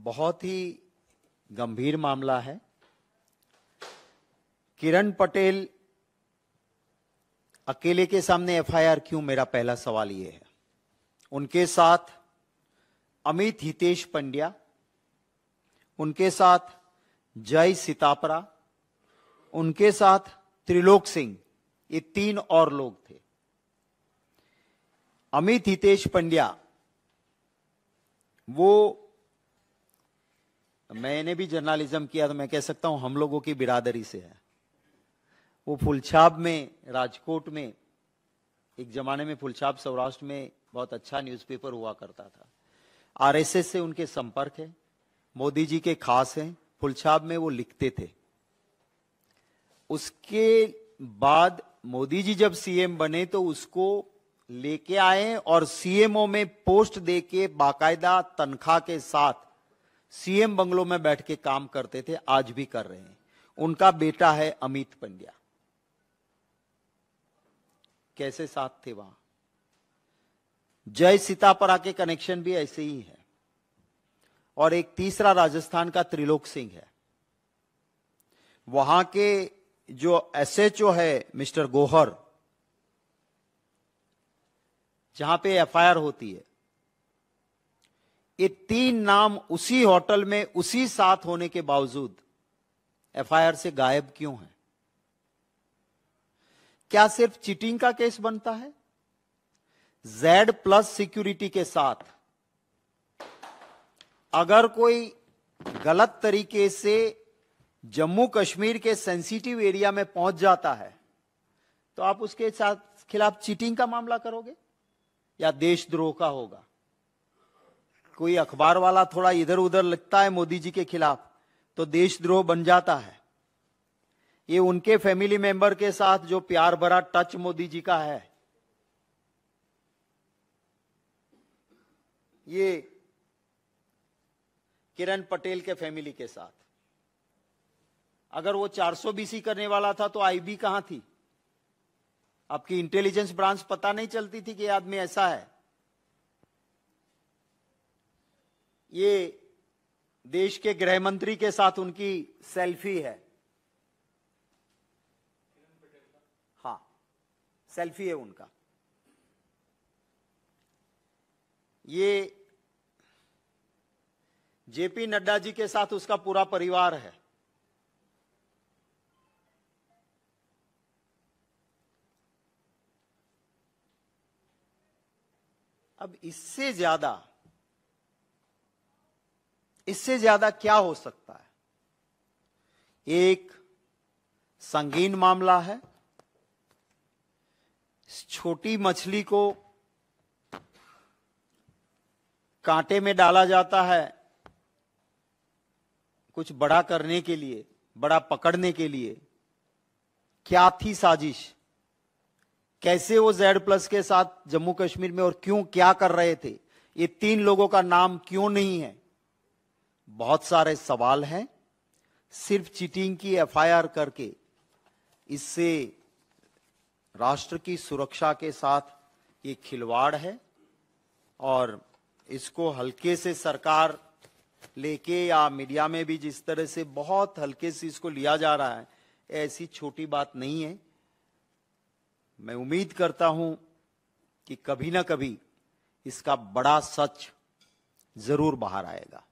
बहुत ही गंभीर मामला है किरण पटेल अकेले के सामने एफआईआर क्यों मेरा पहला सवाल यह है उनके साथ अमित हितेश पंड्या उनके साथ जय सितापरा उनके साथ त्रिलोक सिंह ये तीन और लोग थे अमित हितेश पंड्या वो मैंने भी जर्नलिज्म किया तो मैं कह सकता हूं हम लोगों की बिरादरी से है वो फुलछाब में राजकोट में एक जमाने में फुलछाब सौराष्ट्र में बहुत अच्छा न्यूज़पेपर हुआ करता था आरएसएस से उनके संपर्क है मोदी जी के खास हैं फुलछाब में वो लिखते थे उसके बाद मोदी जी जब सीएम बने तो उसको लेके आए और सीएमओ में पोस्ट देके बाकायदा तनख्वाह के साथ सीएम बंगलों में बैठ के काम करते थे आज भी कर रहे हैं उनका बेटा है अमित पंड्या कैसे साथ थे वहां जय सीतापरा के कनेक्शन भी ऐसे ही है और एक तीसरा राजस्थान का त्रिलोक सिंह है वहां के जो एसएचओ है मिस्टर गोहर जहां पे एफआईआर होती है ये तीन नाम उसी होटल में उसी साथ होने के बावजूद एफआईआर से गायब क्यों है क्या सिर्फ चिटिंग का केस बनता है जेड प्लस सिक्योरिटी के साथ अगर कोई गलत तरीके से जम्मू कश्मीर के सेंसिटिव एरिया में पहुंच जाता है तो आप उसके साथ खिलाफ चीटिंग का मामला करोगे या देशद्रोह का होगा कोई अखबार वाला थोड़ा इधर उधर लिखता है मोदी जी के खिलाफ तो देशद्रोह बन जाता है ये उनके फैमिली मेंबर के साथ जो प्यार भरा टच मोदी जी का है ये किरण पटेल के फैमिली के साथ अगर वो 400 बीसी करने वाला था तो आईबी कहां थी आपकी इंटेलिजेंस ब्रांच पता नहीं चलती थी कि आदमी ऐसा है ये देश के गृह मंत्री के साथ उनकी सेल्फी है हा सेल्फी है उनका ये जेपी नड्डा जी के साथ उसका पूरा परिवार है अब इससे ज्यादा इससे ज्यादा क्या हो सकता है एक संगीन मामला है छोटी मछली को कांटे में डाला जाता है कुछ बड़ा करने के लिए बड़ा पकड़ने के लिए क्या थी साजिश कैसे वो जेड प्लस के साथ जम्मू कश्मीर में और क्यों क्या कर रहे थे ये तीन लोगों का नाम क्यों नहीं है बहुत सारे सवाल हैं सिर्फ चीटिंग की एफआईआर करके इससे राष्ट्र की सुरक्षा के साथ ये खिलवाड़ है और इसको हल्के से सरकार लेके या मीडिया में भी जिस तरह से बहुत हल्के से इसको लिया जा रहा है ऐसी छोटी बात नहीं है मैं उम्मीद करता हूं कि कभी ना कभी इसका बड़ा सच जरूर बाहर आएगा